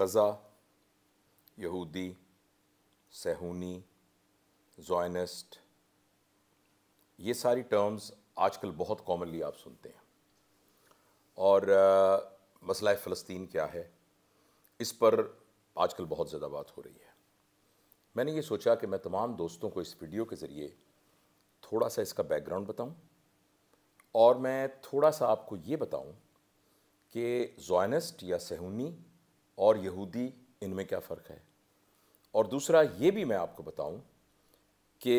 गज़ा यहूदी सहूनी जोइनिस्ट ये सारी टर्म्स आजकल बहुत कॉमनली आप सुनते हैं और मसला फ़लस्तीन क्या है इस पर आजकल बहुत ज़्यादा बात हो रही है मैंने ये सोचा कि मैं तमाम दोस्तों को इस वीडियो के ज़रिए थोड़ा सा इसका बैकग्राउंड बताऊं और मैं थोड़ा सा आपको ये बताऊं कि जोइनिस्ट या सहूनी और यहूदी इनमें क्या फ़र्क है और दूसरा ये भी मैं आपको बताऊं कि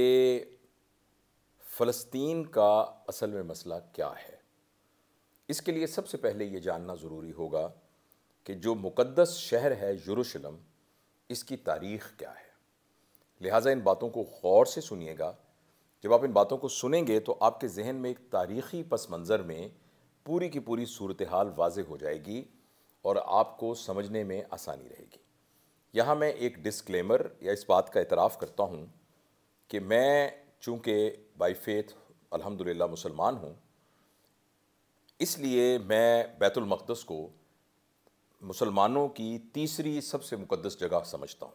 फ़लस्तीन का असल में मसला क्या है इसके लिए सबसे पहले ये जानना ज़रूरी होगा कि जो मुक़दस शहर है यरूशलम इसकी तारीख़ क्या है लिहाजा इन बातों को गौर से सुनिएगा जब आप इन बातों को सुनेंगे तो आपके जहन में एक तारीख़ी पस मंज़र में पूरी की पूरी सूरत हाल वाज हो जाएगी और आपको समझने में आसानी रहेगी यहाँ मैं एक डिस्क्लेमर या इस बात का इतराफ़ करता हूँ कि मैं चूँकि बाई फेथ अल्हम्दुलिल्लाह मुसलमान हूँ इसलिए मैं बैतुलमक़दस को मुसलमानों की तीसरी सबसे मुक़दस जगह समझता हूँ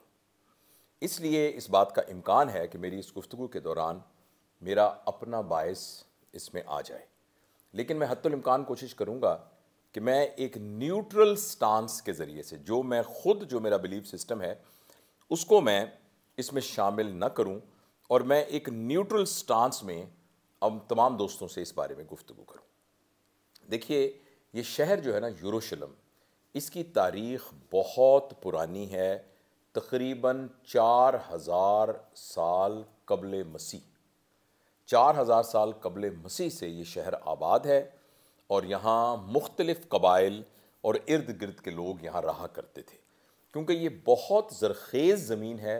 इसलिए इस बात का इम्कान है कि मेरी इस गुफ्तु के दौरान मेरा अपना बायस इसमें आ जाए लेकिन मैं हतमकान कोशिश करूँगा कि मैं एक न्यूट्रल स्टांस के ज़रिए से जो मैं खुद जो मेरा बिलीव सिस्टम है उसको मैं इसमें शामिल न करूं और मैं एक न्यूट्रल स्टांस में अब तमाम दोस्तों से इस बारे में गुफ्तु करूं देखिए ये शहर जो है ना यूरोशलम इसकी तारीख बहुत पुरानी है तकरीबन चार हज़ार साल कबल मसीह चार हज़ार साल कबल मसीह से ये शहर आबाद है और यहाँ मुख्तलिफ़ कबाइल और इर्द गिर्द के लोग यहाँ रहा करते थे क्योंकि ये बहुत ज़रखेज़ ज़मीन है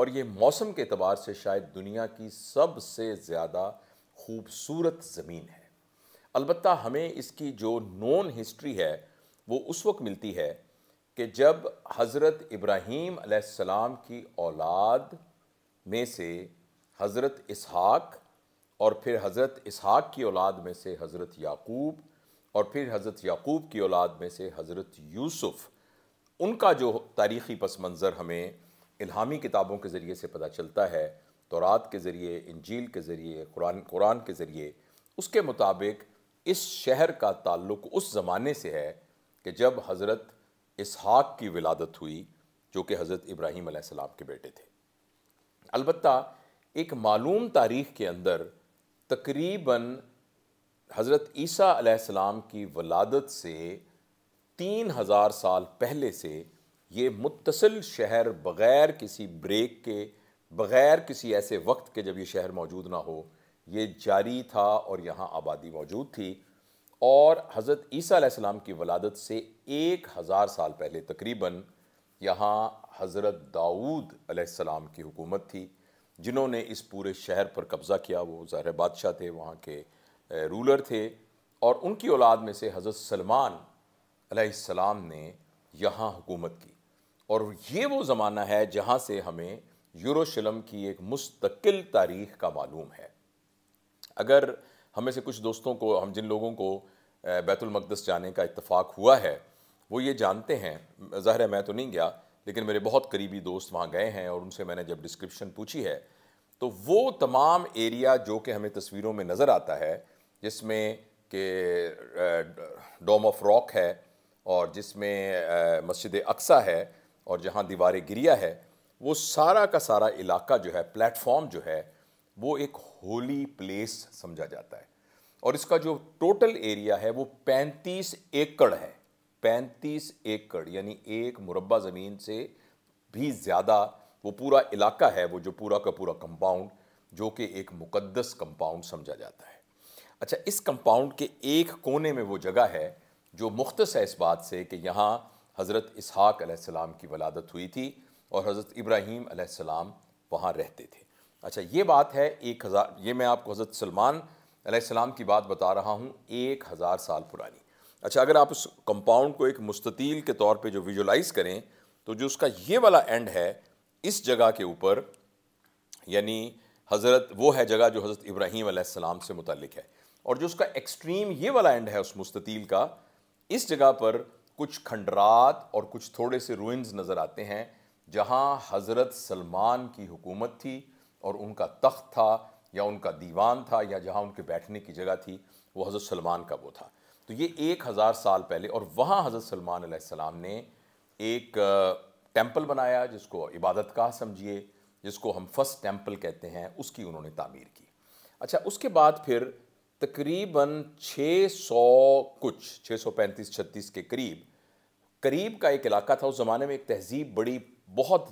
और ये मौसम के अतबार से शायद दुनिया की सबसे ज़्यादा खूबसूरत ज़मीन है अलबत् हमें इसकी जो नॉन हिस्ट्री है वो उस वक्त मिलती है कि जब हज़रत इब्राहीम की औलाद में से हज़रत इसहाक़ और फिर हज़रत इसहाक की औलाद में से हज़रत याकूब और फिर हज़रत याकूब की औलाद में से हज़रत यूसुफ़ उनका जो तारीख़ी पस मंज़र हमें इल्हामी किताबों के ज़रिए से पता चलता है तौरात के ज़रिए इंजील के ज़रिए कुरान कुरान के ज़रिए उसके मुताबिक इस शहर का ताल्लुक़ उस ज़माने से है कि जब हज़रत इसहाक की विलादत हुई जो कि हज़रत इब्राहीम के बेटे थे अलबत्त एक मालूम तारीख़ के अंदर तकरीबन हज़रत ईसीम की वलादत से तीन हज़ार साल पहले से ये मुतसिल शहर बग़ैर किसी ब्रेक के बग़ैर किसी ऐसे वक्त के जब ये शहर मौजूद ना हो ये जारी था और यहाँ आबादी मौजूद थी और हज़रत ईसीम की वलादत से एक हज़ार साल पहले तकरीबन यहाँ हज़रत दाऊद की हुकूमत थी जिन्होंने इस पूरे शहर पर कब्ज़ा किया वो ज़ाहिर बादशाह थे वहाँ के रूलर थे और उनकी औलाद में से हज़रत सलमान सलाम ने यहाँ हुकूमत की और ये वो ज़माना है जहाँ से हमें यूरोशलम की एक मुस्तकिल तारीख़ का मालूम है अगर हमें से कुछ दोस्तों को हम जिन लोगों को बैतुलमक़दस जाने का इतफ़ाक़ हुआ है वो ये जानते हैं ज़ाहिर मैं तो नहीं गया लेकिन मेरे बहुत करीबी दोस्त वहाँ गए हैं और उनसे मैंने जब डिस्क्रिप्शन पूछी है तो वो तमाम एरिया जो कि हमें तस्वीरों में नज़र आता है जिसमें कि डोम ऑफ रॉक है और जिसमें मस्जिद अक्सा है और जहाँ दीवार गिरिया है वो सारा का सारा इलाका जो है प्लेटफॉर्म जो है वो एक होली प्लेस समझा जाता है और इसका जो टोटल एरिया है वो 35 एकड़ है पैंतीस एकड़ यानी एक मुरबा ज़मीन से भी ज़्यादा वो पूरा इलाका है वो जो पूरा का पूरा कंपाउंड जो कि एक मुकद्दस कंपाउंड समझा जाता है अच्छा इस कंपाउंड के एक कोने में वो जगह है जो मुख्तस है इस बात से कि यहाँ हज़रत इसहाक की वलादत हुई थी और हज़रत इब्राहीम आसमाम वहाँ रहते थे अच्छा ये बात है एक हज़ार ये मैं आपको हज़रत सलमान आसमाम की बात बता रहा हूँ एक हज़ार साल पुरानी अच्छा अगर आप उस कंपाउंड को एक मुस्ततील के तौर पे जो विजुलाइज करें तो जो उसका ये वाला एंड है इस जगह के ऊपर यानी हज़रत वो है जगह जो हज़रत इब्राहीम सलाम से मुतलिक है और जो उसका एक्सट्रीम ये वाला एंड है उस मुस्ततील का इस जगह पर कुछ खंडरात और कुछ थोड़े से रूइंस नज़र आते हैं जहाँ हज़रत सलमान की हुकूमत थी और उनका तख्त था या उनका दीवान था या जहाँ उनके बैठने की जगह थी वो हज़रत सलमान का वो था तो ये एक हज़ार साल पहले और वहाँ हज़रत सलमान सलाम ने एक टेम्पल बनाया जिसको इबादत का समझिए जिसको हम फर्स्ट टेम्पल कहते हैं उसकी उन्होंने तामीर की अच्छा उसके बाद फिर तकरीबन 600 कुछ 635 36 के करीब करीब का एक इलाका था उस ज़माने में एक तहजीब बड़ी बहुत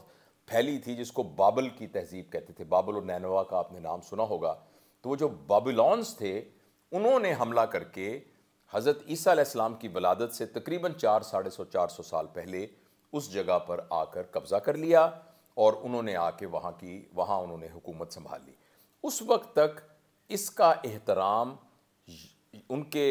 फैली थी जिसको बाबल की तहजीब कहते थे बाबल और नैनवा का आपने नाम सुना होगा तो वो जो बाबिलॉन्स थे उन्होंने हमला करके हज़रत ईसा इस्लाम की वलादत से तकरीबन चार साढ़े सौ चार सौ साल पहले उस जगह पर आकर कब्ज़ा कर लिया और उन्होंने आके वहाँ की वहाँ उन्होंने हुकूमत संभाल ली उस वक्त तक इसका एहतराम उनके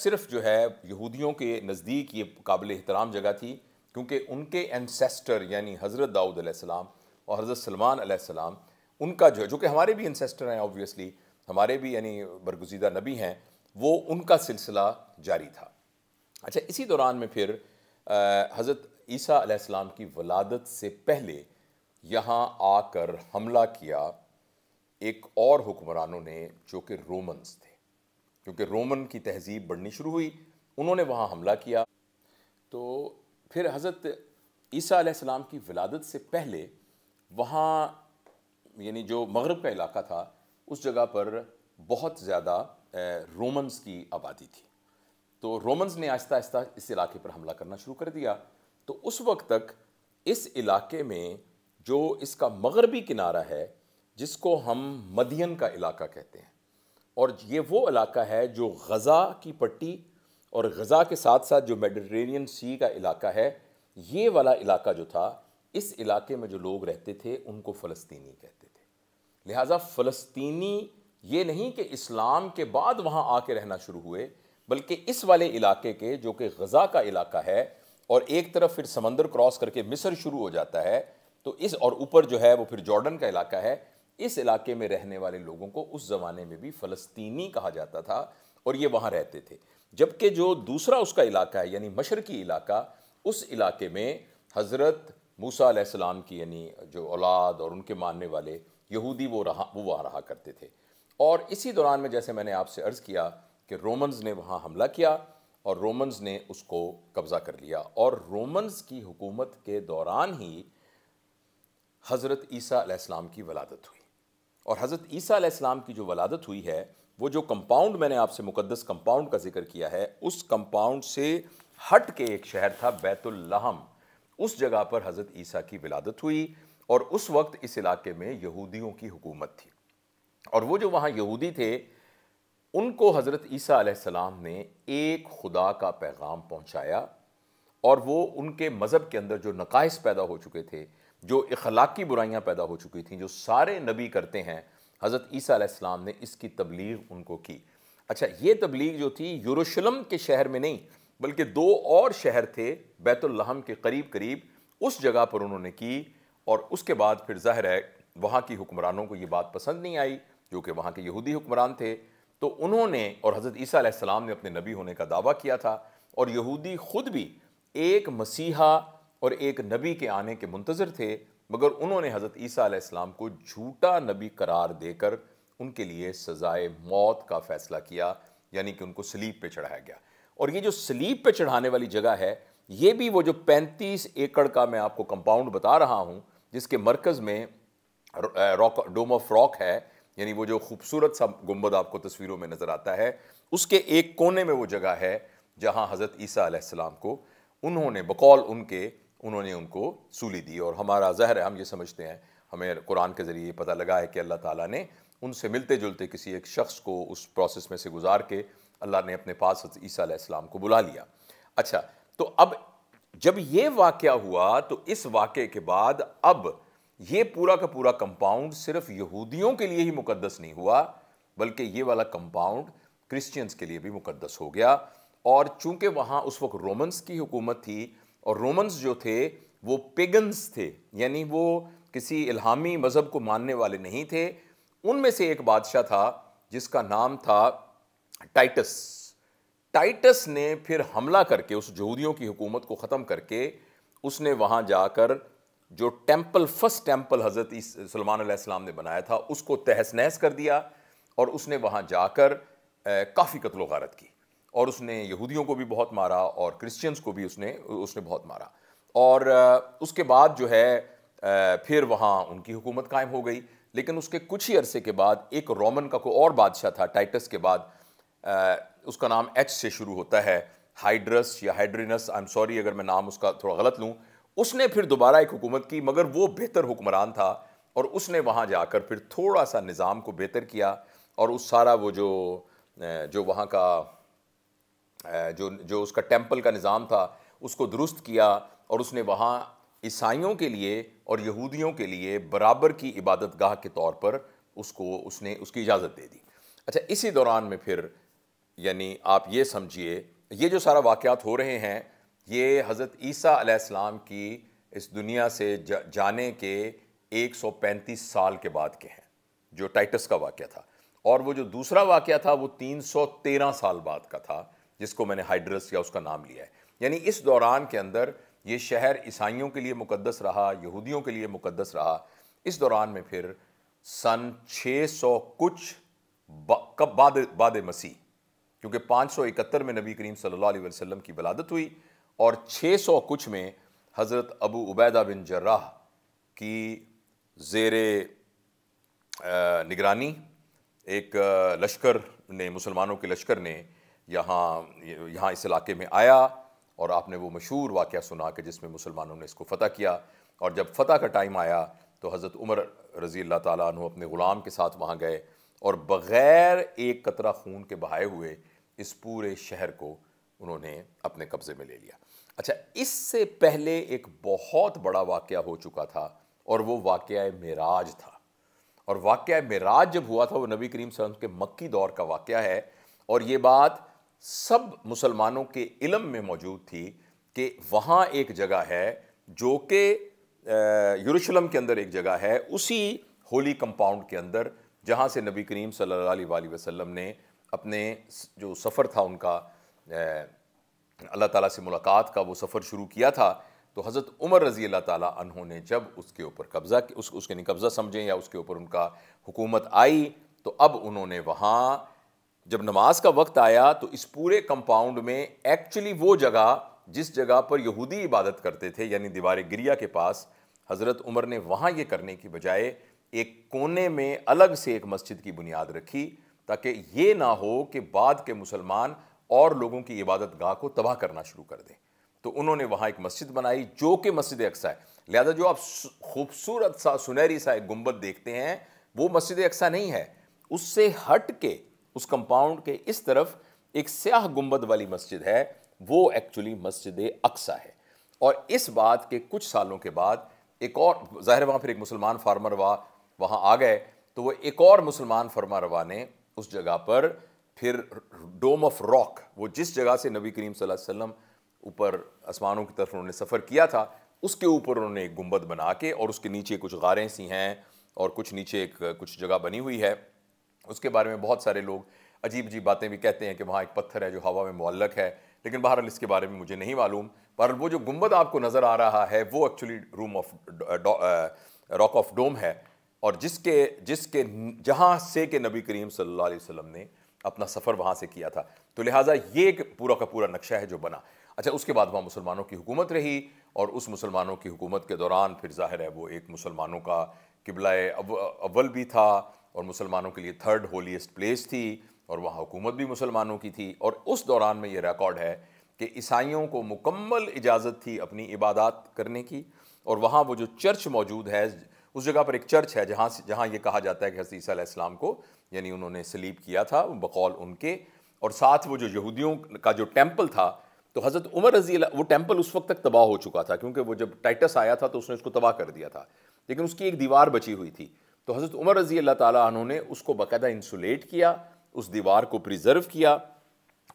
सिर्फ जो है यहूदियों के नज़दीक ये काबिल एहतराम जगह थी क्योंकि उनके एनसेस्टर यानी हज़रत दाऊद अलैहिस्सलाम और हज़रत सलमान अलैहिस्सलाम उनका जो है जो कि हमारे भी एनसेस्टर हैं ऑब्वियसली हमारे भी यानी बरगुजीदा नबी हैं वो उनका सिलसिला जारी था अच्छा इसी दौरान में फिर हज़रत ईसा की वलादत से पहले यहाँ आकर हमला किया एक और हुक्मरानों ने जो कि रोमन्स थे क्योंकि रोमन की तहजीब बढ़नी शुरू हुई उन्होंने वहाँ हमला किया तो फिर हज़रत ईसा की विलादत से पहले वहाँ यानी जो मगरब का इलाका था उस जगह पर बहुत ज़्यादा रोमन्स की आबादी थी तो रोमन्स ने आहिस्ता आहिस्ता इस इलाके पर हमला करना शुरू कर दिया तो उस वक्त तक इस इलाके में जो इसका मगरबी किनारा है जिसको हम मदियन का इलाका कहते हैं और ये वो इलाका है जो गज़ा की पट्टी और गज़ा के साथ साथ जो मेडिटेरेनियन सी का इलाका है ये वाला इलाका जो था इस इलाके में जो लोग रहते थे उनको फ़लस्तीनी कहते थे लिहाजा फ़लस्तीनी ये नहीं कि इस्लाम के बाद वहाँ आके रहना शुरू हुए बल्कि इस वाले इलाके के जो कि गज़ा का इलाका है और एक तरफ फिर समंदर क्रॉस करके मिस्र शुरू हो जाता है तो इस और ऊपर जो है वो फिर जॉर्डन का इलाका है इस इलाके में रहने वाले लोगों को उस ज़माने में भी फ़लस्तीनी कहा जाता था और ये वहाँ रहते थे जबकि जो दूसरा उसका इलाका है यानी मशरकी इलाका उस इलाके में हज़रत मूसा की यानी जो औलाद और उनके मानने वाले यहूदी वो रहा वो वहाँ रहा करते थे और इसी दौरान में जैसे मैंने आपसे अर्ज़ किया कि रोमन्स ने वहाँ हमला किया और रोमन्स ने उसको कब्ज़ा कर लिया और रोमन्स की हुकूमत के दौरान ही हज़रत ईसा की वलादत हुई और हज़रत ईसा की जो वलादत हुई है वो जो कंपाउंड मैंने आपसे मुकद्दस कंपाउंड का जिक्र किया है उस कंपाउंड से हट के एक शहर था बैतुल्लहम उस जगह पर हज़रत ईसा की विलादत हुई और उस वक्त इस इलाके में यहूदियों की हुकूमत थी और वो जो वहाँ यहूदी थे उनको हज़रत ईसा ने एक खुदा का पैगाम पहुँचाया और वो उनके मज़हब के अंदर जो नकाइस पैदा हो चुके थे जो इखलाकी बुराइयाँ पैदा हो चुकी थी जो सारे नबी करते हैं हज़रत ईसा ने इसकी तबलीग उनको की अच्छा ये तबलीग जो थी यूरोशलम के शहर में नहीं बल्कि दो और शहर थे बैतुल्हम के करीब करीब उस जगह पर उन्होंने की और उसके बाद फिर ज़ाहिर है वहाँ की हुक्मरानों को ये बात पसंद नहीं आई जो कि वहाँ के यहूदी हुक्मरान थे तो उन्होंने और हज़रत ईसा ने अपने नबी होने का दावा किया था और यहूदी ख़ुद भी एक मसीहा और एक नबी के आने के मुंतज़र थे मगर उन्होंने हज़रत ईसा को झूठा नबी करार देकर उनके लिए सज़ाए मौत का फ़ैसला किया यानी कि उनको स्लीप पे चढ़ाया गया और ये जो स्लीप पे चढ़ाने वाली जगह है ये भी वो जो 35 एकड़ का मैं आपको कंपाउंड बता रहा हूँ जिसके मरकज़ में रॉक डोम ऑफ रॉक है यानी वो जो खूबसूरत सा गुम्बद आपको तस्वीरों में नज़र आता है उसके एक कोने में वो जगह है जहाँ हज़रत ईसा को उन्होंने बकौल उनके उन्होंने उनको सूली दी और हमारा जहर है हम ये समझते हैं हमें कुरान के ज़रिए पता लगा है कि अल्लाह ताला ने उनसे मिलते जुलते किसी एक शख्स को उस प्रोसेस में से गुजार के अल्लाह ने अपने पास ईसा इस्लाम को बुला लिया अच्छा तो अब जब ये वाक़ हुआ तो इस वाक़े के बाद अब ये पूरा का पूरा कंपाउंड सिर्फ यहूदियों के लिए ही मुकद्दस नहीं हुआ बल्कि ये वाला कंपाउंड क्रिश्चियंस के लिए भी मुकद्दस हो गया और चूंकि वहाँ उस वक्त रोमन्स की हुकूमत थी और रोमन्स जो थे वो पिगन्स थे यानी वो किसी इल्हामी मज़हब को मानने वाले नहीं थे उनमें से एक बादशाह था जिसका नाम था टाइटस टाइटस ने फिर हमला करके उस यहूदियों की हुकूमत को ख़त्म करके उसने वहाँ जाकर जो टेम्पल फर्स्ट टेम्पल हज़रत सलमान आसमाम ने बनाया था उसको तहस नहस कर दिया और उसने वहाँ जाकर काफ़ी कत्ल गारत की और उसने यहूदियों को भी बहुत मारा और क्रिश्चियंस को भी उसने उसने बहुत मारा और उसके बाद जो है फिर वहाँ उनकी हुकूमत कायम हो गई लेकिन उसके कुछ ही अरसे के बाद एक रोमन का कोई और बादशाह था टाइटस के बाद उसका नाम एच से शुरू होता है हाइड्रस या हाइड्रिनस आई एम सॉरी अगर मैं नाम उसका थोड़ा गलत लूँ उसने फिर दोबारा एक हुकूमत की मगर वो बेहतर हुक्मरान था और उसने वहाँ जाकर फिर थोड़ा सा निज़ाम को बेहतर किया और उस सारा वो जो जो वहाँ का जो जो उसका टेम्पल का निज़ाम था उसको दुरुस्त किया और उसने वहाँ ईसाइयों के लिए और यहूदियों के लिए बराबर की इबादत गाह के तौर पर उसको उसने उसकी इजाज़त दे दी अच्छा इसी दौरान में फिर यानी आप ये समझिए ये जो सारा वाक़ हो रहे हैं ये हज़रत ईसा आलाम की इस दुनिया से जाने के 135 साल के बाद के हैं जो टाइटस का वाक़ था और वो जो दूसरा वाक़ था वो 313 साल बाद का था जिसको मैंने हाइड्रस या उसका नाम लिया है यानी इस दौरान के अंदर ये शहर ईसाइयों के लिए मुकदस रहा यहूदियों के लिए मुकदस रहा इस दौरान में फिर सन 600 कुछ बा, कब बाद बाद मसीह क्योंकि 571 में नबी करीम सल्लल्लाहु अलैहि वसल्लम की वलादत हुई और 600 कुछ में हज़रत अबू उबैदा बिन जर्राह की जेर निगरानी एक लश्कर ने मुसलमानों के लश्कर ने यहाँ यहाँ इस इलाके में आया और आपने वो मशहूर वाक़ सुना कि जिसमें मुसलमानों ने इसको फ़तह किया और जब फ़तह का टाइम आया तो हज़रत उमर रज़ी अल्लाह तु अपने ग़ुलाम के साथ वहाँ गए और बग़ैर एक कतरा खून के बहाए हुए इस पूरे शहर को उन्होंने अपने कब्ज़े में ले लिया अच्छा इससे पहले एक बहुत बड़ा वाक़ हो चुका था और वो वाक़ मराज था और वाक़ मराज जब हुआ था वो नबी करीम सलम के मक्की दौर का वाक़ है और ये बात सब मुसलमानों के इलम में मौजूद थी कि वहाँ एक जगह है जो कि यूशलम के अंदर एक जगह है उसी होली कंपाउंड के अंदर जहाँ से नबी करीम सल्लल्लाहु अलैहि वसल्लम ने अपने जो सफ़र था उनका अल्लाह ताला से मुलाकात का वो सफ़र शुरू किया था तो हज़रत उमर रज़ी अल्लाह ताला ने जब उसके ऊपर कब्ज़ा उस, उसके नहीं कब्ज़ा समझें या उसके ऊपर उनका हुकूमत आई तो अब उन्होंने वहाँ जब नमाज का वक्त आया तो इस पूरे कंपाउंड में एक्चुअली वो जगह जिस जगह पर यहूदी इबादत करते थे यानी दीवार गिरिया के पास हज़रत उमर ने वहाँ ये करने की बजाय एक कोने में अलग से एक मस्जिद की बुनियाद रखी ताकि ये ना हो कि बाद के मुसलमान और लोगों की इबादत गाह को तबाह करना शुरू कर दें तो उन्होंने वहाँ एक मस्जिद बनाई जो कि मस्जिद अक्सा है लिहाजा जो आप खूबसूरत सा सुनहरी सा एक गुम्बद देखते हैं वो मस्जिद अक्सा नहीं है उससे हट के उस कंपाउंड के इस तरफ एक स्याह गुम्बद वाली मस्जिद है वो एक्चुअली मस्जिद अक्सा है और इस बात के कुछ सालों के बाद एक और ज़ाहिर वहाँ फिर एक मुसलमान फार्मर वहाँ आ गए तो वो एक और मुसलमान फार्मर ने उस जगह पर फिर डोम ऑफ रॉक वो जिस जगह से नबी करीम वसल्लम ऊपर आसमानों की तरफ उन्होंने सफ़र किया था उसके ऊपर उन्होंने एक गुम्बद बना के और उसके नीचे कुछ गारें सी हैं और कुछ नीचे एक कुछ जगह बनी हुई है उसके बारे में बहुत सारे लोग अजीब अजीब बातें भी कहते हैं कि वहाँ एक पत्थर है जो हवा में मुल्लक है लेकिन बहरहाल इसके बारे में मुझे नहीं मालूम पर वो जो गुम्बद आपको नज़र आ रहा है वो actually room of rock of dome है और जिसके जिसके जहाँ से के नबी करीम सल्लल्लाहु अलैहि वसल्लम ने अपना सफ़र वहाँ से किया था तो लिहाजा ये एक पूरा का पूरा नक्शा है जो बना अच्छा उसके बाद वहाँ मुसलमानों की हुकूमत रही और उस मुसलमानों की हुकूमत के दौरान फिर जाहिर है वो एक मुसलमानों का किबला अव्वल भी था और मुसलमानों के लिए थर्ड होलीस्ट प्लेस थी और वहाँ हुकूमत भी मुसलमानों की थी और उस दौरान में ये रिकॉर्ड है कि ईसाइयों को मुकम्मल इजाज़त थी अपनी इबादत करने की और वहाँ वो जो चर्च मौजूद है उस जगह पर एक चर्च है जहाँ जहाँ ये कहा जाता है कि हजरत इस्लाम को यानी उन्होंने सलीब किया था बकौल उनके और साथ वो जो यहूदियों का जो टेम्पल था तो हज़रत उमर रजी वो टेम्पल उस वक्त तक तबाह हो चुका था क्योंकि वो जब टाइटस आया था तो उसने उसको तबाह कर दिया था लेकिन उसकी एक दीवार बची हुई थी तो हज़रत उमर रजी अल्लाह ताली ने उसको बाकायदा इंसुलेट किया उस दीवार को प्रिजर्व किया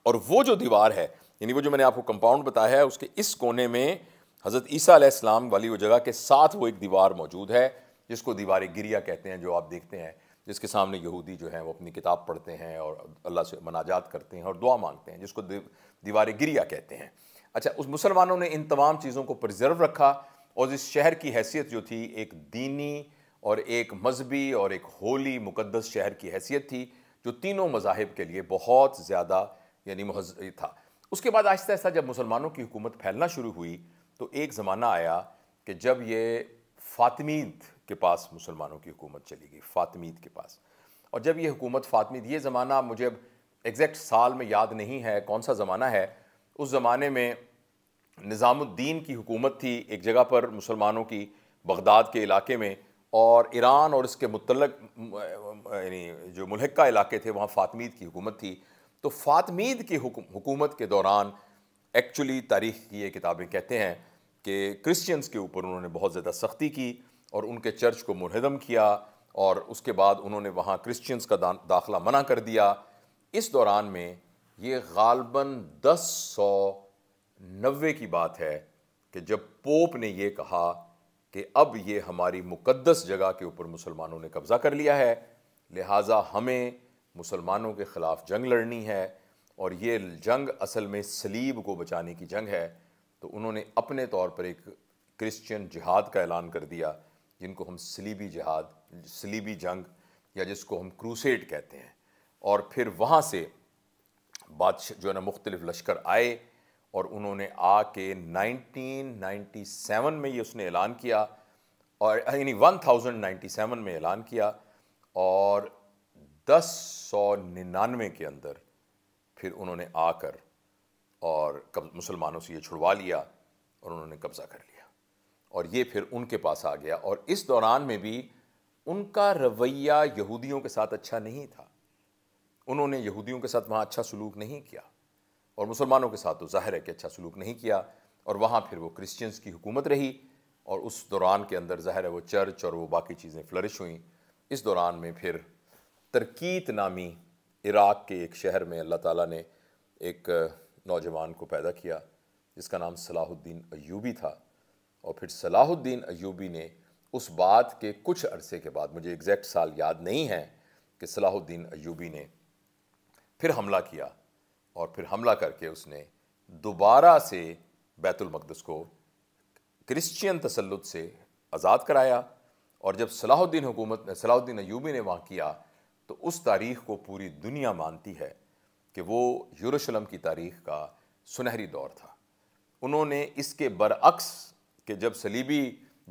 और वो जो दीवार है यानी वो जो मैंने आपको कंपाउंड बताया है उसके इस कोने में हज़रत ईसा वाली वो जगह के साथ वो एक दीवार मौजूद है जिसको दीवार गिरिया कहते हैं जो आप देखते हैं जिसके सामने यहूदी जो हैं वो अपनी किताब पढ़ते हैं और अल्लाह से मनाजात करते हैं और दुआ मांगते हैं जिसको दीवार गिरिया कहते हैं अच्छा उस मुसलमानों ने इन तमाम चीज़ों को प्रिजर्व रखा और इस शहर की हैसियत जो थी एक दीनी और एक मजहबी और एक होली मुकदस शहर की हैसियत थी जो तीनों मजाहब के लिए बहुत ज़्यादा यानी महज था उसके बाद आहिस्ता आहिस्ता जब मुसलमानों की हुकूमत फैलना शुरू हुई तो एक ज़माना आया कि जब ये फातमीद के पास मुसलमानों की हुकूमत चली गई फातमीद के पास और जब ये हुकूमत फातमीद ये ज़माना मुझे अब एग्जैक्ट साल में याद नहीं है कौन सा ज़माना है उस ज़माने में निज़ामुद्दीन की हुकूमत थी एक जगह पर मुसलमानों की बगदाद के इलाके में और ईरान और इसके मुतलक यानी जो मुलहका इलाके थे वहाँ फातमीद की हुकूमत थी तो फातमीद की हुकूमत के दौरान एक्चुअली तारीख की ये किताबें कहते हैं कि क्रिश्चियंस के ऊपर उन्होंने बहुत ज़्यादा सख्ती की और उनके चर्च को मुनहदम किया और उसके बाद उन्होंने वहाँ क्रिश्चियंस का दाखला मना कर दिया इस दौरान में ये गालबन दस सौ नबे की बात है कि जब पोप ने यह कहा कि अब ये हमारी मुकद्दस जगह के ऊपर मुसलमानों ने कब्ज़ा कर लिया है लिहाजा हमें मुसलमानों के ख़िलाफ़ जंग लड़नी है और ये जंग असल में सलीब को बचाने की जंग है तो उन्होंने अपने तौर पर एक क्रिश्चियन जिहाद का ऐलान कर दिया जिनको हम सलीबी जहाद सलीबी जंग या जिसको हम क्रूसेड कहते हैं और फिर वहाँ से बादशाह जो है ना मुख्तलिफ लश्कर आए और उन्होंने आके 1997 में ये उसने ऐलान किया और यानी 1097 में ऐलान किया और दस सौ निन्यानवे के अंदर फिर उन्होंने आकर और मुसलमानों से ये छुड़वा लिया और उन्होंने कब्ज़ा कर लिया और ये फिर उनके पास आ गया और इस दौरान में भी उनका रवैया यहूदियों के साथ अच्छा नहीं था उन्होंने यहूदियों के साथ वहाँ अच्छा सलूक नहीं किया और मुसलमानों के साथ तो जाहिर है कि अच्छा सलूक नहीं किया और वहाँ फिर वो क्रिश्चियंस की हुकूमत रही और उस दौरान के अंदर जाहिर है वो चर्च और वो बाकी चीज़ें फ्लरिश हुई इस दौरान में फिर तरकीत नामी इराक़ के एक शहर में अल्लाह ताला ने एक नौजवान को पैदा किया जिसका नाम सलाहुद्दीन अयूबी था और फिर सलाहुद्दीन अयूबी ने उस बात के कुछ अरसे के बाद मुझे एग्जैक्ट साल याद नहीं है कि सलाहुद्दीन अयूबी ने फिर हमला किया और फिर हमला करके उसने दोबारा से बैतुलमक़दस को क्रिश्चियन तसलुत से आज़ाद कराया और जब सलाहुद्दीन हुकूमत ने सलाहुद्दीन अयूबी ने वहाँ किया तो उस तारीख़ को पूरी दुनिया मानती है कि वो यरूशलम की तारीख़ का सुनहरी दौर था उन्होंने इसके बरअक्स कि जब सलीबी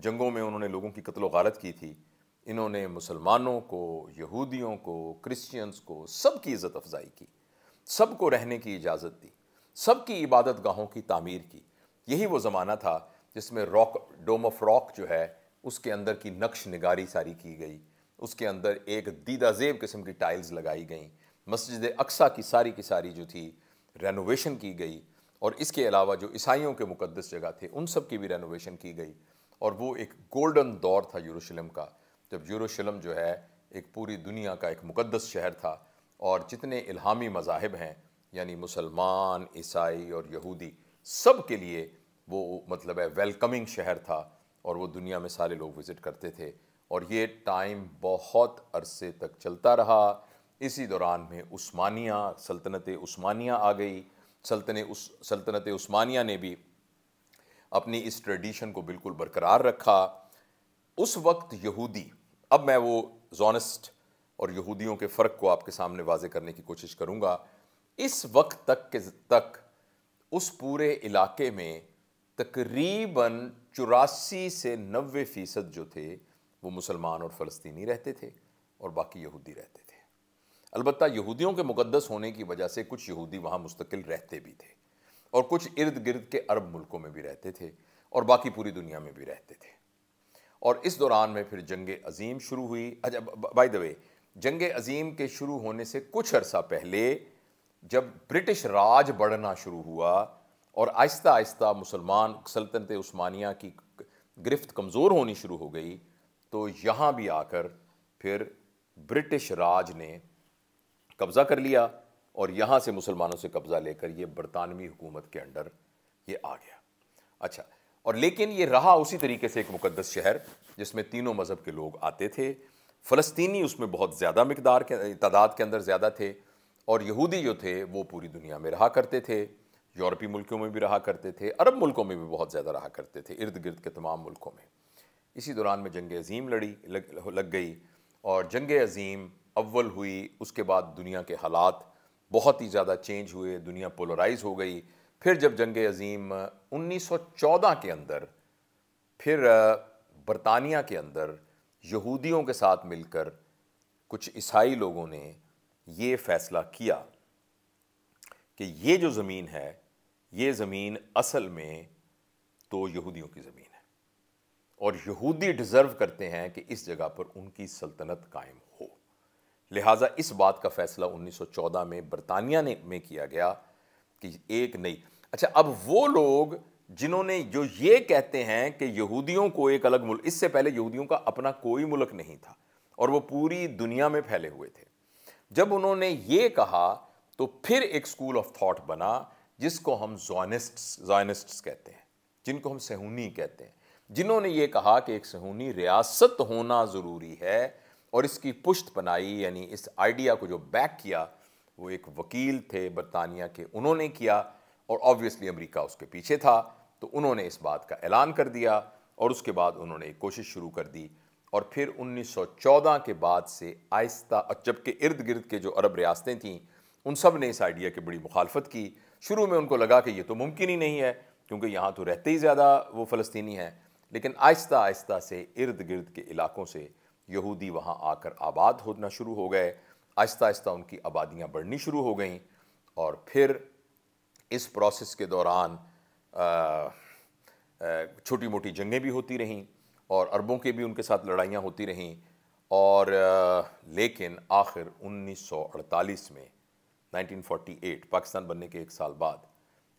जंगों में उन्होंने लोगों की कत्लो गारत की थी इन्होंने मुसलमानों को यहूदियों को क्रिश्चियंस को सब की इज़्ज़त अफजाई की सब को रहने की इजाज़त दी सब की इबादत गाहों की तामीर की यही वो ज़माना था जिसमें रॉक डोम ऑफ रॉक जो है उसके अंदर की नक्श नगारी सारी की गई उसके अंदर एक दीदा जेब किस्म की टाइल्स लगाई गई मस्जिद अक्सा की सारी की सारी जो थी रेनोवेशन की गई और इसके अलावा जो ईसाइयों के मुकदस जगह थे उन सब की भी रेनोवेशन की गई और वो एक गोल्डन दौर था यूरोशलम का जब यूरोशलम जो है एक पूरी दुनिया का एक मुकदस शहर था और जितने इल्हामी मजाहब हैं यानी मुसलमान ईसाई और यहूदी सब के लिए वो मतलब है वेलकमिंग शहर था और वो दुनिया में सारे लोग विज़िट करते थे और ये टाइम बहुत अरसे तक चलता रहा इसी दौरान में उस्मानिया सल्तनत उस्मानिया आ गई सल्तन उस सल्तनत उस्मानिया ने भी अपनी इस ट्रेडिशन को बिल्कुल बरकरार रखा उस वक्त यहूदी अब मैं वो जोनस्ट और यहूदियों के फ़र्क को आपके सामने वाजे करने की कोशिश करूँगा इस वक्त तक के तक उस पूरे इलाके में तकरीबन चौरासी से नबे फ़ीसद जो थे वो मुसलमान और फ़लस्तीनी रहते थे और बाकी यहूदी रहते थे अलबत् यहूदियों के मुकदस होने की वजह से कुछ यहूदी वहाँ मुस्तकिल रहते भी थे और कुछ इर्द गिर्द के अरब मुल्कों में भी रहते थे और बाकी पूरी दुनिया में भी रहते थे और इस दौरान में फिर जंग अजीम शुरू हुई अच्छा बाय द वे जंग अजीम के शुरू होने से कुछ अरसा पहले जब ब्रिटिश राज बढ़ना शुरू हुआ और आहिस्ता आहिस्ता मुसलमान सल्तनत उस्मानिया की गिरफ्त कमज़ोर होनी शुरू हो गई तो यहाँ भी आकर फिर ब्रिटिश राज ने कब्ज़ा कर लिया और यहाँ से मुसलमानों से कब्ज़ा लेकर ये बरतानवी हुकूमत के अंडर ये आ गया अच्छा और लेकिन ये रहा उसी तरीके से एक मुकदस शहर जिसमें तीनों मज़हब के लोग आते थे फ़लस्तीनी उसमें बहुत ज़्यादा मकदार के तादाद के अंदर ज़्यादा थे और यहूदी जो थे वो पूरी दुनिया में रहा करते थे यूरोपीय मुल्कों में भी रहा करते थे अरब मुल्कों में भी बहुत ज़्यादा रहा करते थे इर्द गिर्द के तमाम मुल्कों में इसी दौरान में जंग अजीम लड़ी लग, लग गई और जंग अजीम अव्वल हुई उसके बाद दुनिया के हालात बहुत ही ज़्यादा चेंज हुए दुनिया पोलराइज हो गई फिर जब जंग अजीम 1914 के अंदर फिर बरतानिया के अंदर यहूदियों के साथ मिलकर कुछ ईसाई लोगों ने ये फैसला किया कि ये जो ज़मीन है ये ज़मीन असल में तो यहूदियों की ज़मीन है और यहूदी डिज़र्व करते हैं कि इस जगह पर उनकी सल्तनत कायम हो लिहाजा इस बात का फैसला 1914 में बरतानिया ने में किया गया कि एक नहीं अच्छा अब वो लोग जिन्होंने जो ये कहते हैं कि यहूदियों को एक अलग मुल्क इससे पहले यहूदियों का अपना कोई मुल्क नहीं था और वो पूरी दुनिया में फैले हुए थे जब उन्होंने ये कहा तो फिर एक स्कूल ऑफ थॉट बना जिसको हम जोनिस्ट्स जॉनिस्ट कहते हैं जिनको हम सहूनी कहते हैं जिन्होंने ये कहा कि एक सहूनी रियासत होना ज़रूरी है और इसकी पुष्ट बनाई यानी इस आइडिया को जो बैक किया वो एक वकील थे बरतानिया के उन्होंने किया और ऑब्वियसली अमेरिका उसके पीछे था तो उन्होंने इस बात का ऐलान कर दिया और उसके बाद उन्होंने एक कोशिश शुरू कर दी और फिर 1914 के बाद से आहिस्ता और जबकि इर्द गिर्द के जो अरब रियासतें थीं उन सब ने इस आइडिया की बड़ी मुखालफत की शुरू में उनको लगा कि ये तो मुमकिन ही नहीं है क्योंकि यहाँ तो रहते ही ज़्यादा वो फ़लस्तनी हैं लेकिन आहिस्ता आहिस्ता से इर्द गिर्द के इलाकों से यहूदी वहाँ आकर आबाद होना शुरू हो गए आहिस्ता आहिस्ता उनकी आबादियाँ बढ़नी शुरू हो गईं और फिर इस प्रोसेस के दौरान छोटी मोटी जंगें भी होती रहीं और अरबों के भी उनके साथ लड़ाइयाँ होती रहीं और आ, लेकिन आखिर 1948 में 1948 पाकिस्तान बनने के एक साल बाद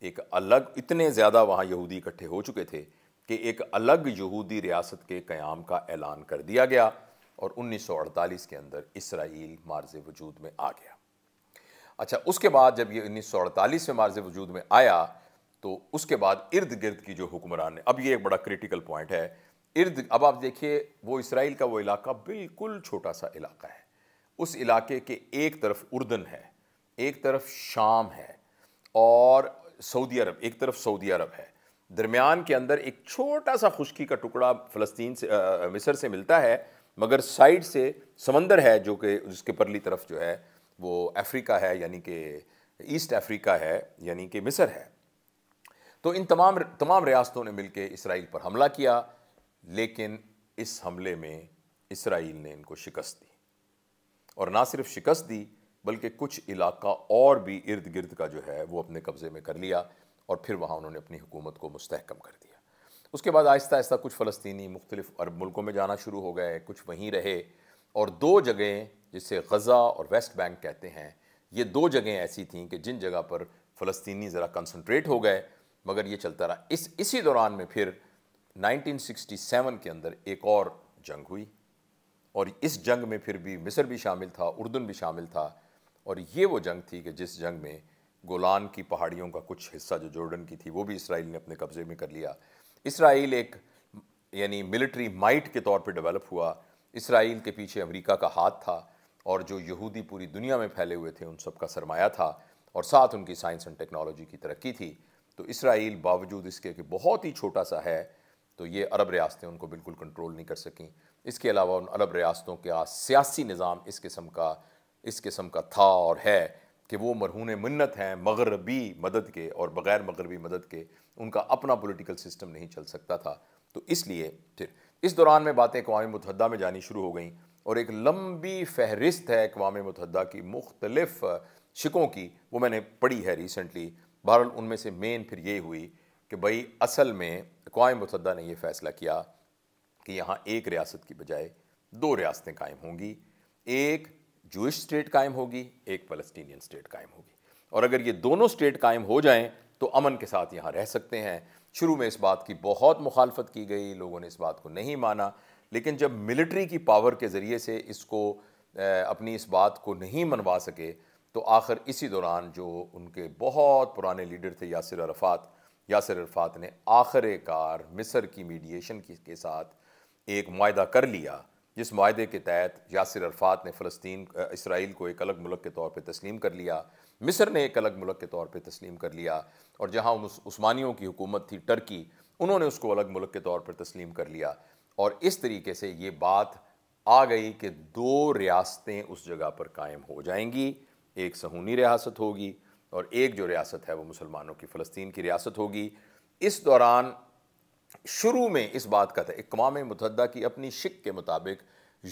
एक अलग इतने ज़्यादा वहाँ यहूदी इकट्ठे हो चुके थे कि एक अलग यहूदी रियासत के क़्याम का ऐलान कर दिया गया और 1948 के अंदर इसराइल मार्ज वजूद में आ गया अच्छा उसके बाद जब ये 1948 में मार्ज वजूद में आया तो उसके बाद इर्द गिर्द की जो हुक्मरान अब ये एक बड़ा क्रिटिकल पॉइंट है इर्द अब आप देखिए वो इसराइल का वो इलाका बिल्कुल छोटा सा इलाका है उस इलाके के एक तरफ उर्दन है एक तरफ शाम है और सऊदी अरब एक तरफ सऊदी अरब है दरमियान के अंदर एक छोटा सा खुशकी का टुकड़ा फ़लस्तीन से आ, से मिलता है मगर साइड से समंदर है जो कि जिसके परली तरफ जो है वो अफ्रीका है यानी कि ईस्ट अफ्रीका है यानी कि मिस्र है तो इन तमाम तमाम रियासतों ने मिलकर इसराइल पर हमला किया लेकिन इस हमले में इसराइल ने इनको शिकस्त दी और ना सिर्फ शिकस्त दी बल्कि कुछ इलाका और भी इर्द गिर्द का जो है वो अपने कब्ज़े में कर लिया और फिर वहाँ उन्होंने अपनी हुकूमत को मुस्तहकम कर दिया उसके बाद आहिस्ता आहिस्ता कुछ फ़लस्तनी मुख्तलिफ़ अरब मुल्कों में जाना शुरू हो गए कुछ वहीं रहे और दो जगहें जिसे गज़ा और वेस्ट बैंक कहते हैं ये दो जगहें ऐसी थीं कि जिन जगह पर फ़लस्तनी ज़रा कंसनट्रेट हो गए मगर ये चलता रहा इस इसी दौरान में फिर 1967 के अंदर एक और जंग हुई और इस जंग में फिर भी मिस्र भी शामिल था उर्दन भी शामिल था और ये वो जंग थी कि जिस जंग में गोलान की पहाड़ियों का कुछ हिस्सा जो जॉर्डन की थी वो भी इसराइल ने अपने कब्ज़े में कर लिया इसराइल एक यानी मिलिट्री माइट के तौर पे डेवलप हुआ इसराइल के पीछे अमेरिका का हाथ था और जो यहूदी पूरी दुनिया में फैले हुए थे उन सब का सरमाया था और साथ उनकी साइंस एंड टेक्नोलॉजी की तरक्की थी तो इसराइल बावजूद इसके कि बहुत ही छोटा सा है तो ये अरब रियासतें उनको बिल्कुल कंट्रोल नहीं कर सकें इसके अलावा उन अरब रियासतों का सियासी निज़ाम इस किस्म का इस किस्म का था और है कि वो मरहून मन्नत हैं मगरबी मदद के और बग़ैर मगरबी मदद के उनका अपना पोलिटिकल सिस्टम नहीं चल सकता था तो इसलिए फिर इस दौरान में बातें अकवा मतहदा में जानी शुरू हो गई और एक लंबी फहरिस्त है अकवा मतहदा की मुख्तलफ़ शिकों की वो मैंने पढ़ी है रिसेंटली बहरहाल उनमें से मेन फिर ये हुई कि भाई असल में अकवा मतहदा ने यह फ़ैसला किया कि यहाँ एक रियासत की बजाय दो रियासतें कायम होंगी एक जूश स्टेट कायम होगी एक फ़लस्तीनियन स्टेट कायम होगी और अगर ये दोनों स्टेट कायम हो जाएँ तो अमन के साथ यहाँ रह सकते हैं शुरू में इस बात की बहुत मुखालफत की गई लोगों ने इस बात को नहीं माना लेकिन जब मिलिट्री की पावर के ज़रिए से इसको अपनी इस बात को नहीं मनवा सके तो आखिर इसी दौरान जो उनके बहुत पुराने लीडर थे यासर अरफात यासर अरफात ने आखिरकार मिस्र की मीडिएशन के साथ एक माहा कर लिया जिस माहे के तहत यासिर अरफात ने फ़लस्तीन इसराइल को एक अलग मुल्क के तौर पर तस्लीम कर लिया मिस्र ने एक अलग मुल्क के तौर पर तस्लीम कर लिया और जहाँ उस्मानियों की हुकूमत थी टर्की उन्होंने उसको अलग मुल्क के तौर पर तस्लीम कर लिया और इस तरीके से ये बात आ गई कि दो रियासतें उस जगह पर कायम हो जाएंगी एक सहूनी रियासत होगी और एक जो रियासत है वो मुसलमानों की फ़लस्तीन की रियासत होगी इस दौरान शुरू में इस बात का था इकवाम मुतहदा की अपनी शिक के मुताबिक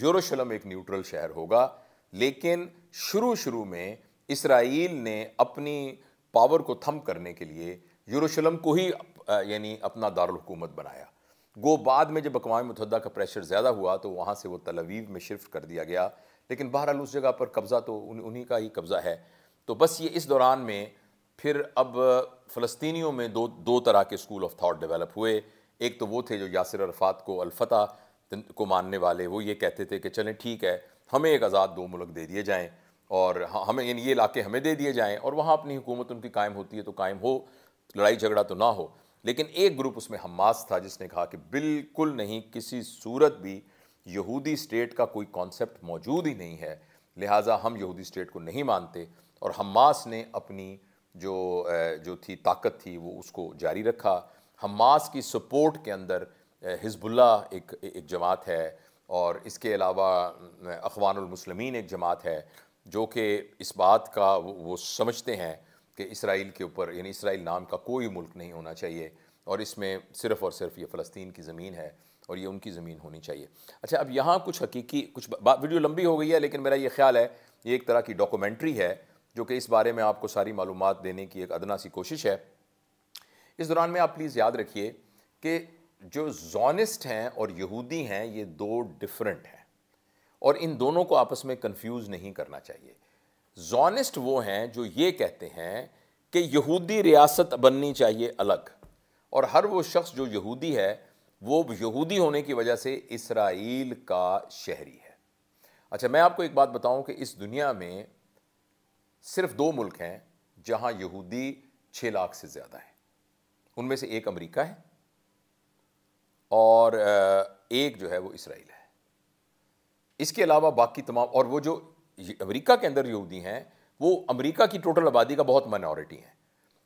यरूशलम एक न्यूट्रल शहर होगा लेकिन शुरू शुरू में इसराइल ने अपनी पावर को थम करने के लिए यरूशलम को ही यानी अपना दारकूमत बनाया गो बाद में जब अकवा मुतहदा का प्रेशर ज़्यादा हुआ तो वहाँ से वो तलवीव में शिफ्ट कर दिया गया लेकिन बहरहाल उस जगह पर कब्ज़ा तो उन्हीं का ही कब्ज़ा है तो बस ये इस दौरान में फिर अब फ़लस्तीनियों में दो दो तरह के स्कूल ऑफ थाट डेवलप हुए एक तो वो थे जो यासर अरफात को अलफ़ा को मानने वाले वो ये कहते थे कि चलें ठीक है हमें एक आज़ाद दो मुल्क दे दिए जाएँ और हमें यानी ये इलाके हमें दे दिए जाएँ और वहाँ अपनी हुकूमत उनकी कायम होती है तो कायम हो लड़ाई झगड़ा तो ना हो लेकिन एक ग्रुप उसमें हमास था जिसने कहा कि बिल्कुल नहीं किसी सूरत भी यहूदी स्टेट का कोई कॉन्सेप्ट मौजूद ही नहीं है लिहाजा हम यहूदी स्टेट को नहीं मानते और हमास ने अपनी जो जो थी ताकत थी वो उसको जारी रखा हमास की सपोर्ट के अंदर हिजबुल्ला एक एक जमात है और इसके अलावा अखवानमसलमिन एक जमात है जो कि इस बात का वो समझते हैं कि इसराइल के ऊपर यानी इसराइल नाम का कोई मुल्क नहीं होना चाहिए और इसमें सिर्फ़ और सिर्फ ये फ़लस्तीन की ज़मीन है और ये उनकी ज़मीन होनी चाहिए अच्छा अब यहाँ कुछ हकीकी कुछ बात वीडियो लंबी हो गई है लेकिन मेरा ये ख्याल है ये एक तरह की डॉक्यूमेंट्री है जो कि इस बारे में आपको सारी मालूम देने की एक अदना सी कोशिश है इस दौरान में आप प्लीज़ याद रखिए कि जो जोनिस्ट हैं और यहूदी हैं ये दो डिफरेंट हैं और इन दोनों को आपस में कंफ्यूज नहीं करना चाहिए जॉनिस्ट वो हैं जो ये कहते हैं कि यहूदी रियासत बननी चाहिए अलग और हर वो शख्स जो यहूदी है वो यहूदी होने की वजह से इसराइल का शहरी है अच्छा मैं आपको एक बात बताऊं कि इस दुनिया में सिर्फ दो मुल्क हैं जहां यहूदी छः लाख से ज़्यादा हैं उनमें से एक अमेरिका है और एक जो है वो इसराइल है इसके अलावा बाकी तमाम और वो जो अमेरिका के अंदर यहूदी हैं वो अमेरिका की टोटल आबादी का बहुत माइनॉरिटी हैं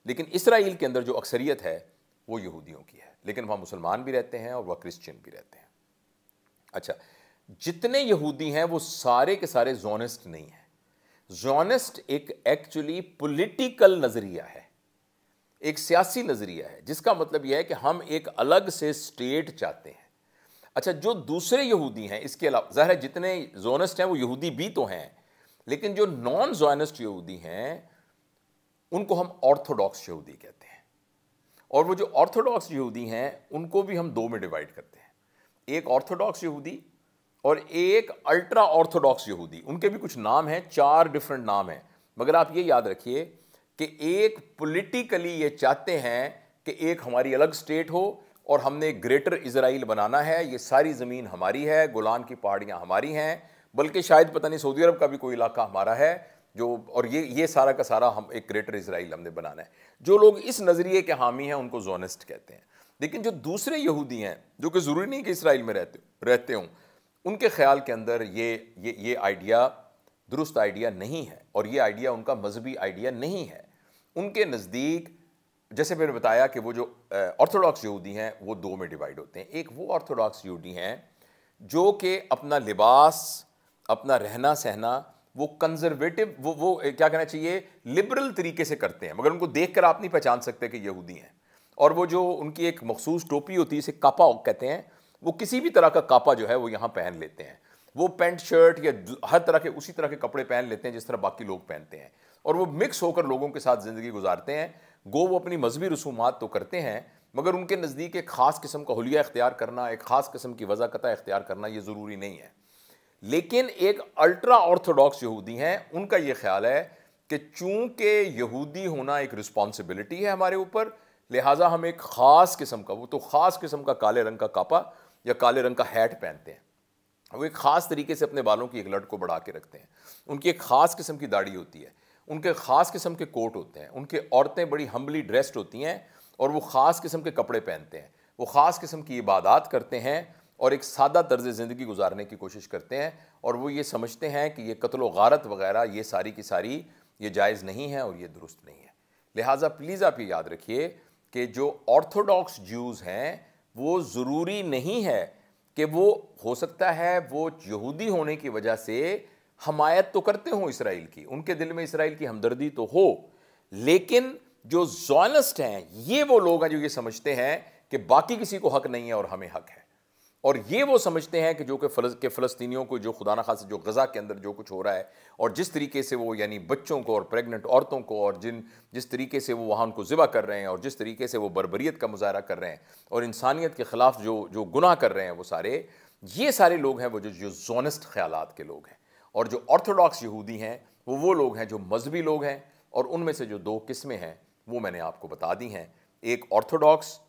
लेकिन इसराइल के अंदर जो अक्सरियत है वो यहूदियों की है लेकिन वहाँ मुसलमान भी रहते हैं और वह क्रिश्चियन भी रहते हैं अच्छा जितने यहूदी हैं वो सारे के सारे जोनिस्ट नहीं हैं जोनिस्ट एक एक्चुअली पॉलिटिकल नज़रिया है एक सियासी नज़रिया है जिसका मतलब यह है कि हम एक अलग से स्टेट चाहते हैं अच्छा जो दूसरे यहूदी हैं इसके अलावा ज़ाहिर है जितने जोनस्ट हैं वो यहूदी भी तो हैं लेकिन जो नॉन जोनस्ट यहूदी हैं उनको हम ऑर्थोडॉक्स यहूदी कहते हैं और वो जो ऑर्थोडॉक्स यहूदी हैं उनको भी हम दो में डिवाइड करते हैं एक ऑर्थोडॉक्स यहूदी और एक अल्ट्रा ऑर्थोडॉक्स यहूदी उनके भी कुछ नाम हैं चार डिफरेंट नाम हैं मगर आप ये याद रखिए कि एक पॉलिटिकली ये चाहते हैं कि एक हमारी अलग स्टेट हो और हमने ग्रेटर इसराइल बनाना है ये सारी ज़मीन हमारी है गुलान की पहाड़ियाँ हमारी हैं बल्कि शायद पता नहीं सऊदी अरब का भी कोई इलाका हमारा है जो और ये ये सारा का सारा हम एक ग्रेटर इसराइल हमने बनाना है जो लोग इस नज़रिए के हामी हैं उनको जोनिस्ट कहते हैं लेकिन जो दूसरे यहूदी हैं जो कि ज़रूरी नहीं कि इसराइल में रहते रहते हों उनके ख्याल के अंदर ये ये ये आइडिया दुरुस्त आइडिया नहीं है और ये आइडिया उनका मजहबी आइडिया नहीं है उनके नज़दीक जैसे मैंने बताया कि वो जो ऑर्थोडॉक्स यहूदी हैं वो दो में डिवाइड होते हैं एक वो ऑर्थोडॉक्स यहूदी हैं जो कि अपना लिबास अपना रहना सहना वो कंजर्वेटिव वो वो क्या कहना चाहिए लिबरल तरीके से करते हैं मगर उनको देख कर आप नहीं पहचान सकते कि यहूदी हैं और वो जो उनकी एक मखसूस टोपी होती है इसे कापा कहते हैं वो किसी भी तरह का कापा जो है वो यहाँ पहन लेते हैं वो पेंट शर्ट या हर तरह के उसी तरह के कपड़े पहन लेते हैं जिस तरह बाकी लोग पहनते हैं और वो मिक्स होकर लोगों के साथ ज़िंदगी गुजारते हैं गो वो अपनी मजहबी रसूमात तो करते हैं मगर उनके नज़दीक एक ख़ास किस्म का हलिया इख्तियार करना एक ख़ास किस्म की वजाकता इख्तियार करना ये ज़रूरी नहीं है लेकिन एक अल्ट्रा ऑर्थोडॉक्स यहूदी हैं उनका ये ख्याल है कि चूँकि यहूदी होना एक रिस्पॉन्सिबिलिटी है हमारे ऊपर लिहाजा हम एक ख़ास किस्म का वो तो ख़ास किस्म का काले रंग का कापा या काले रंग का हैट पहनते हैं वो एक ख़ास तरीके से अपने बालों की एक लट को बढ़ा के रखते हैं उनकी एक ख़ास किस्म की दाढ़ी होती है उनके ख़ास किस्म के कोट होते हैं उनके औरतें बड़ी हम्बली ड्रेस्ड होती हैं और वो ख़ास किस्म के कपड़े पहनते हैं वो ख़ास किस्म की इबादत करते हैं और एक सादा तर्ज ज़िंदगी गुजारने की कोशिश करते हैं और वो ये समझते हैं कि ये कत्ल गारत वगैरह ये सारी की सारी ये जायज़ नहीं है और ये दुरुस्त नहीं है लिहाजा प्लीज़ आप ये याद रखिए कि जो ऑर्थोडॉक्स ज्यूज़ हैं वो ज़रूरी नहीं है कि वो हो सकता है वो यहूदी होने की वजह से हमायत तो करते हों इसराइल की उनके दिल में इसराइल की हमदर्दी तो हो लेकिन जो जॉनस्ट हैं ये वो लोग हैं जो ये समझते हैं कि बाकी किसी को हक नहीं है और हमें हक है और ये वो समझते हैं कि जो कि फल के फ़लस्तियों को जो खुदा न खास जो गज़ा के अंदर जो कुछ हो रहा है और जिस तरीके से वो यानी बच्चों को और प्रेग्नेंट औरतों को और जिन जिस तरीके से वो वहाँ उनको ज़िबा कर रहे हैं और जिस तरीके से वो बरबरीत का मुजाहरा कर रहे हैं और इंसानियत के ख़िलाफ़ जो जो गुनाह कर रहे हैं वो सारे ये सारे लोग हैं वो जो जो जोनस्ट ख्याल के लोग हैं और जो ऑर्थोडॉक्स यहूदी हैं वो वो लोग हैं जो मजहबी लोग हैं और उनमें से जो दो किस्में हैं वो मैंने आपको बता दी हैं एक ऑर्थोडॉक्स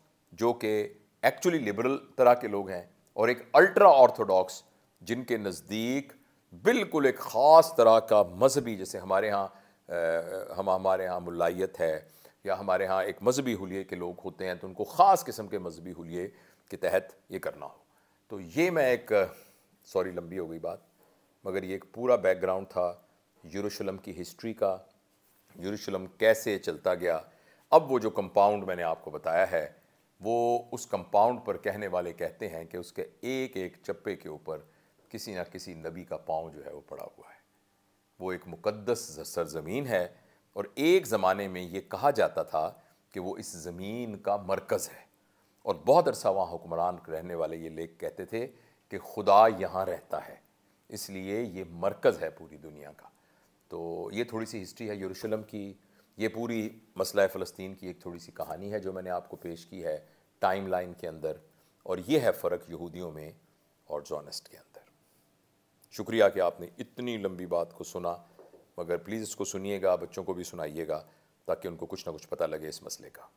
जो कि एक्चुअली लिबरल तरह के लोग हैं और एक अल्ट्रा ऑर्थोडॉक्स जिनके नज़दीक बिल्कुल एक ख़ास तरह का मजहबी जैसे हमारे यहाँ हम हमारे यहाँ मुलायत है या हमारे यहाँ एक मजहबी हुलिये के लोग होते हैं तो उनको ख़ास किस्म के मजहबी हुलिये के तहत ये करना हो तो ये मैं एक सॉरी लंबी हो गई बात मगर ये एक पूरा बैकग्राउंड था यूरोशलम की हिस्ट्री का यूरोशलम कैसे चलता गया अब वो जो कंपाउंड मैंने आपको बताया है वो उस कंपाउंड पर कहने वाले कहते हैं कि उसके एक एक चप्पे के ऊपर किसी ना किसी नबी का पाँव जो है वो पड़ा हुआ है वो एक मुकद्दस सरजमीन है और एक ज़माने में ये कहा जाता था कि वो इस ज़मीन का मरकज़ है और बहुत अरसा वहाँ हुक्मरान रहने वाले ये लेख कहते थे कि खुदा यहाँ रहता है इसलिए ये मरकज़ है पूरी दुनिया का तो ये थोड़ी सी हिस्ट्री है यरूशलम की ये पूरी मसला फ़लस्तीन की एक थोड़ी सी कहानी है जो मैंने आपको पेश की है टाइम लाइन के अंदर और ये है फ़र्क यहूदियों में और जॉनस्ट के अंदर शुक्रिया कि आपने इतनी लंबी बात को सुना मगर प्लीज़ इसको सुनिएगा बच्चों को भी सुनाइएगा ताकि उनको कुछ ना कुछ पता लगे इस मसले का